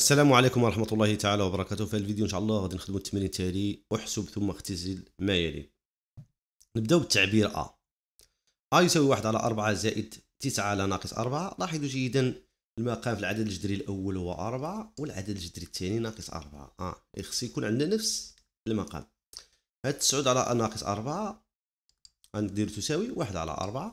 السلام عليكم ورحمة الله تعالى وبركاته في الفيديو إن شاء الله غادي نخدمو التمرين التالي أحسب ثم اختزل ما يلي نبداو بالتعبير أ أ يساوي واحد على أربعة زائد تسعة على ناقص أربعة لاحظوا جيدا المقام في العدد الجذري الأول هو أربعة والعدد الجذري الثاني ناقص أربعة أ خص يكون عندنا نفس المقام هاد تسعود على ناقص أربعة غندير تساوي واحد على أربعة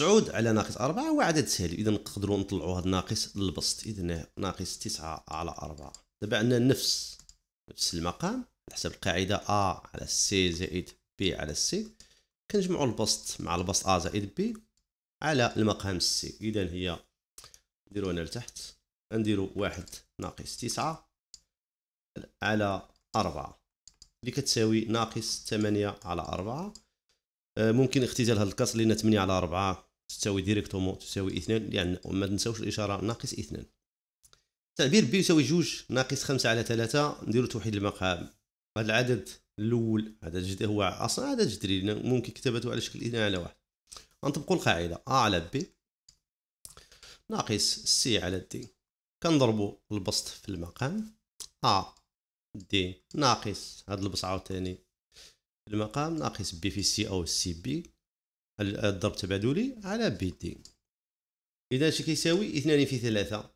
صعود على ناقص 4 هو عدد سهل اذا نقدروا نطلعوا هذا ناقص للبسط اذا ناقص 9 على 4 دابا عندنا نفس نفس المقام حسب القاعده ا على سي زائد بي على سي كنجمعوا البسط مع البسط ا زائد بي على المقام سي اذا هي نديرو هنا لتحت نديرو واحد ناقص تسعة على أربعة اللي كتساوي ناقص ثمانية على أربعة آه، ممكن اختزال هذا الكسر لأن ثمانية على أربعة تساوي ديريكتومون تساوي اثنان لان يعني ما تنساوش الاشاره ناقص اثنان تعبير بي يساوي جوج ناقص خمسة على ثلاثة نديرو توحيد المقام هذا العدد الاول عدد جدري هو اصلا عدد جذري ممكن كتابته على شكل اثنان على واحد غنطبقو القاعده ا على بي ناقص سي على دي كنضربو البسط في المقام ا دي ناقص هاد البسط عاوتاني في المقام ناقص بي في سي او سي بي الضرب تبادلي على بي دي اذا هادشي كيساوي اثنان في ثلاثة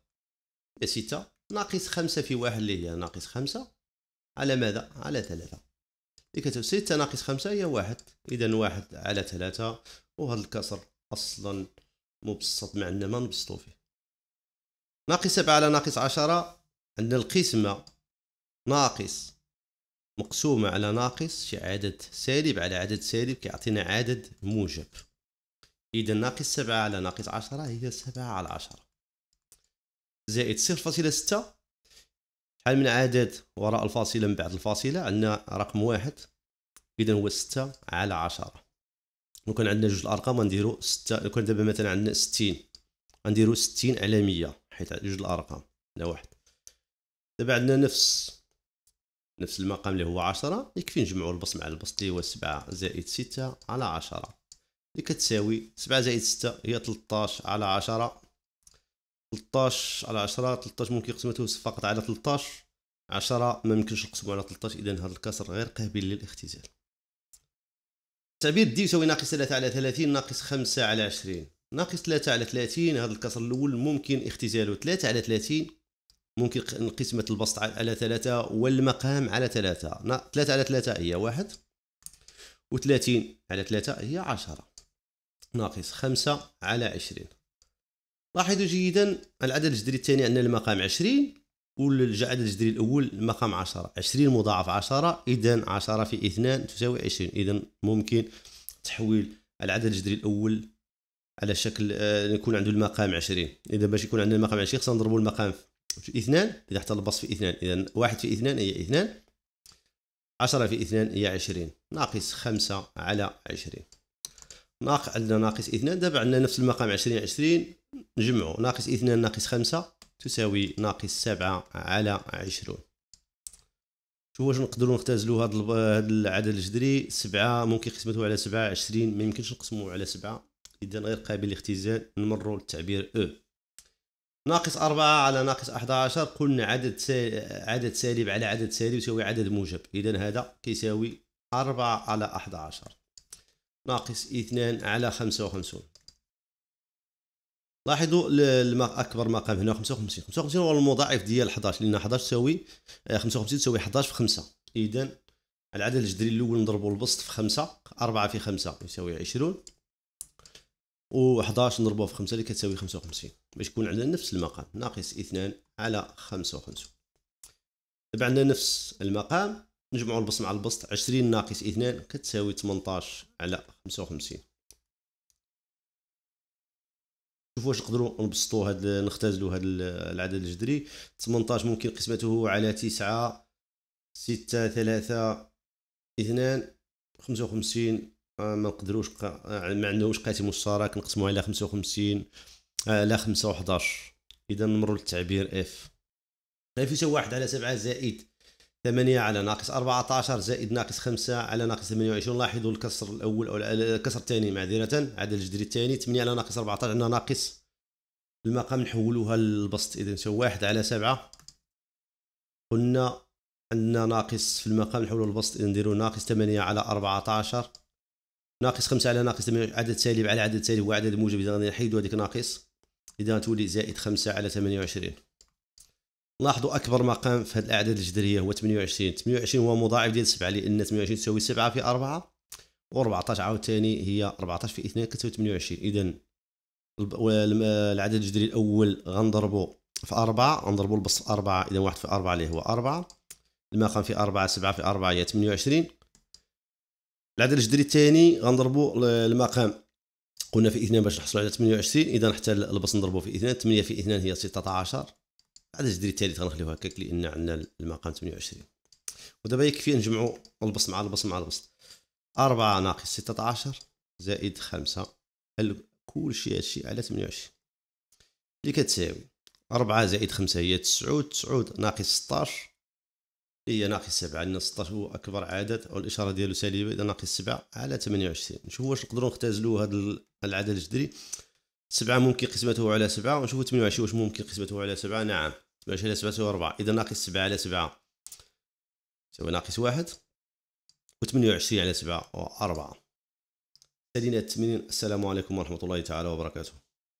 هي ستة ناقص خمسة في واحد اللي هي ناقص خمسة على ماذا على ثلاثة كتب ستة ناقص خمسة هي واحد اذا واحد على ثلاثة وهذا الكسر اصلا مبسط ما عندنا ما نبسطو فيه ناقص سبعة على ناقص عشرة عندنا القسمة ناقص مقسومة على ناقص شي عدد سالب على عدد سالب كيعطينا عدد موجب إذا ناقص سبعة على ناقص عشرة هي سبعة على عشرة زائد صفر فاصلة ستة شحال من عدد وراء الفاصلة من بعد الفاصلة عندنا رقم واحد إذا هو ستة على عشرة لو كان عندنا جوج الأرقام غنديرو ستة لو كان دابا مثلا عندنا ستين غنديرو ستين على مية حيت جوج الأرقام هنا واحد دابا عندنا نفس نفس المقام اللي هو 10 يكفي نجمعوا البسط مع البسط اللي هو 7 زائد 6 على 10 اللي كتساوي 7 زائد 6 هي 13 على 10 13 على 10 13 ممكن قسمته فقط على 13 10 ما يمكنش نقسمو على 13 اذا هذا الكسر غير قابل للاختزال التعبير دي يساوي ناقص 3 على 30 ناقص 5 على 20 ناقص 3 على 30 هذا الكسر الاول ممكن اختزاله 3 على 30 ممكن قسمة البسط على ثلاثة والمقام على ثلاثة ثلاثة على ثلاثة هي واحد وثلاثين على ثلاثة هي عشرة ناقص خمسة على عشرين لاحظوا جيدا العدد الجذري الثاني عندنا المقام عشرين والعدد الجذري الأول المقام عشرة عشرين مضاعف عشرة إذا عشرة في اثنان تساوي عشرين إذا ممكن تحويل العدد الجذري الأول على شكل آه، يكون عنده المقام عشرين إذا باش يكون عندنا المقام عشرين خصنا نضربوا المقام في اثنان إذا احتل البسط في اثنان إذا واحد في اثنان هي اثنان عشرة في اثنان هي عشرين ناقص خمسة على عشرين ناقص عندنا ناقص اثنان دابا عندنا نفس المقام عشرين عشرين نجمعو ناقص اثنان ناقص خمسة تساوي ناقص سبعة على عشرون شوفوا واش نقدروا نختزلوا هذا هذا العدد الجذري سبعة ممكن قسمته على سبعة عشرين ما يمكنش على سبعة إذا غير قابل للاختزال نمروا للتعبير او ناقص أربعة على ناقص 11 قلنا عدد سالب عدد سالب على عدد سالب يساوي عدد موجب إذا هذا كيساوي 4 على 11 ناقص 2 على 55 لاحظوا اكبر مقام هنا 55 55 هو المضاعف ديال 11 لان 11 تساوي 55 آه، تساوي 11 في 5 اذا العدد الجذري الاول نضربوا البسط في 5 4 في 5 يساوي 20 و11 نضربوه في 5 اللي كتساوي 55 باش يكون عندنا نفس المقام ناقص 2 على 55 دابا عندنا نفس المقام نجمعوا البسط مع البسط 20 ناقص 2 كتساوي 18 على 55 شوفوا واش نقدروا نبسطوا هاد نختزلوا هاد العدد الجذري 18 ممكن قسمته على 9 6 3 2 55 ما نقدروش آه، ما عندهمش قاسم مشترك نقسموها على 55 على 5 و11 اذا نمروا للتعبير اف اف يساوي 1 على 7 زائد 8 على ناقص 14 زائد ناقص 5 على ناقص 28 لاحظوا الكسر الاول او الكسر الثاني معذره عدد الجذري الثاني 8 على ناقص 14 عندنا ناقص المقام نحولوها للبسط اذا تساوي 1 على 7 قلنا عندنا ناقص في المقام نحولو للبسط اذا نديرو ناقص 8 على 14 ناقص خمسة على ناقص عدد سالب على عدد سالب هو عدد موجب إذا غادي نحيدو هذيك ناقص إذا تولي زائد خمسة على ثمانية وعشرين لاحظوا أكبر مقام في هذه الأعداد الجذرية هو 28 28 هو مضاعف ديال 7 لأن 28 تساوي 7 في 4 و14 عاوتاني هي 14 في 2 كتساوي 28 إذا العدد الجذري الأول غنضربو في 4 غنضربو البسط في 4 إذا واحد في 4 اللي هو 4 المقام في 4 7 في 4 هي 28 العدد الجذري الثاني غنضربوا المقام قلنا في اثنان باش نحصلوا على 28 اذا حتى البص نضربوا في اثنان 8 في اثنان هي 16 العدد الجذري الثالث غنخليوه هكاك لان عندنا المقام 28 ودابا يكفي نجمعوا البص مع البص مع البص 4 ناقص 16 زائد 5 كلشي هادشي على 28 اللي كتساوي 4 زائد 5 هي 9 9 ناقص 16 هي إيه، ناقص سبعة لأن 16 هو أكبر عدد أو الإشارة ديالو سالبة إذا ناقص سبعة على 28 نشوفوا واش نقدروا نختزلوا هذا العدد الجذري سبعة ممكن قسمته على سبعة ونشوفوا 28 واش ممكن قسمته على سبعة نعم 28 على 7 4 إذا ناقص سبعة على سبعة تساوي ناقص واحد و 28 على سبعة أربعة سالينا 80 السلام عليكم ورحمة الله تعالى وبركاته